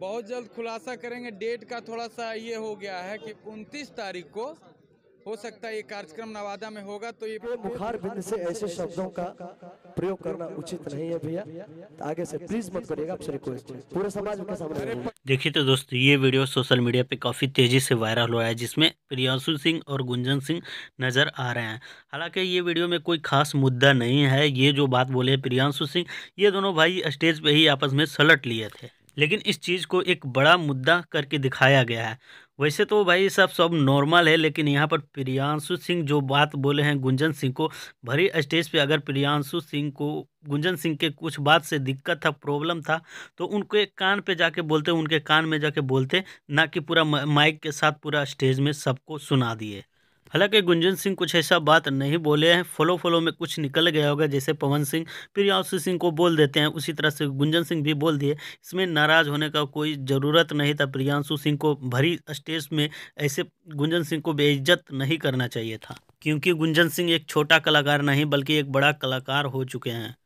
बहुत जल्द खुलासा करेंगे डेट का थोड़ा सा ये हो गया है कि 29 तारीख को हो सकता है ये कार्यक्रम नवादा में होगा तो ये बुखार तो बिंद से ऐसे शब्दों का प्रयोग करना उचित नहीं है भैया आगे से प्लीज मत करिएगा पूरे समाज के सामने देखिए तो दोस्तों ये वीडियो सोशल मीडिया पे काफ़ी तेज़ी से वायरल हुआ है जिसमें प्रियांशु सिंह और गुंजन सिंह नज़र आ रहे हैं हालांकि ये वीडियो में कोई खास मुद्दा नहीं है ये जो बात बोले प्रियांशु सिंह ये दोनों भाई स्टेज पे ही आपस में सलट लिए थे लेकिन इस चीज़ को एक बड़ा मुद्दा करके दिखाया गया है वैसे तो भाई साहब सब नॉर्मल है लेकिन यहाँ पर प्रियांशु सिंह जो बात बोले हैं गुंजन सिंह को भरी स्टेज पे अगर प्रियांशु सिंह को गुंजन सिंह के कुछ बात से दिक्कत था प्रॉब्लम था तो उनके कान पे जाके बोलते उनके कान में जाके बोलते ना कि पूरा माइक के साथ पूरा स्टेज में सबको सुना दिए हालांकि गुंजन सिंह कुछ ऐसा बात नहीं बोले हैं फॉलो फॉलो में कुछ निकल गया होगा जैसे पवन सिंह प्रियांशु सिंह को बोल देते हैं उसी तरह से गुंजन सिंह भी बोल दिए इसमें नाराज़ होने का कोई ज़रूरत नहीं था प्रियांशु सिंह को भरी स्टेज में ऐसे गुंजन सिंह को बेइज्जत नहीं करना चाहिए था क्योंकि गुंजन सिंह एक छोटा कलाकार नहीं बल्कि एक बड़ा कलाकार हो चुके हैं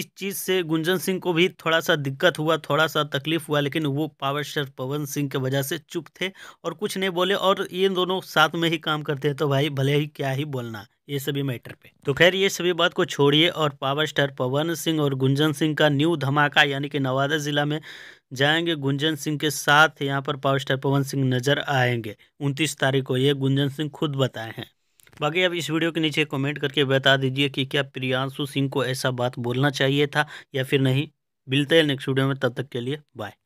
इस चीज़ से गुंजन सिंह को भी थोड़ा सा दिक्कत हुआ थोड़ा सा तकलीफ हुआ लेकिन वो पावर स्टार पवन सिंह की वजह से चुप थे और कुछ नहीं बोले और ये दोनों साथ में ही काम करते हैं तो भाई भले ही क्या ही बोलना ये सभी मैटर पे तो खैर ये सभी बात को छोड़िए और पावर स्टार पवन सिंह और गुंजन सिंह का न्यू धमाका यानी कि नवादा ज़िला में जाएंगे गुंजन सिंह के साथ यहाँ पर पावर स्टार पवन सिंह नजर आएंगे उनतीस तारीख को ये गुंजन सिंह खुद बताए हैं बाकी आप इस वीडियो के नीचे कमेंट करके बता दीजिए कि क्या प्रियांशु सिंह को ऐसा बात बोलना चाहिए था या फिर नहीं मिलते हैं नेक्स्ट वीडियो में तब तक के लिए बाय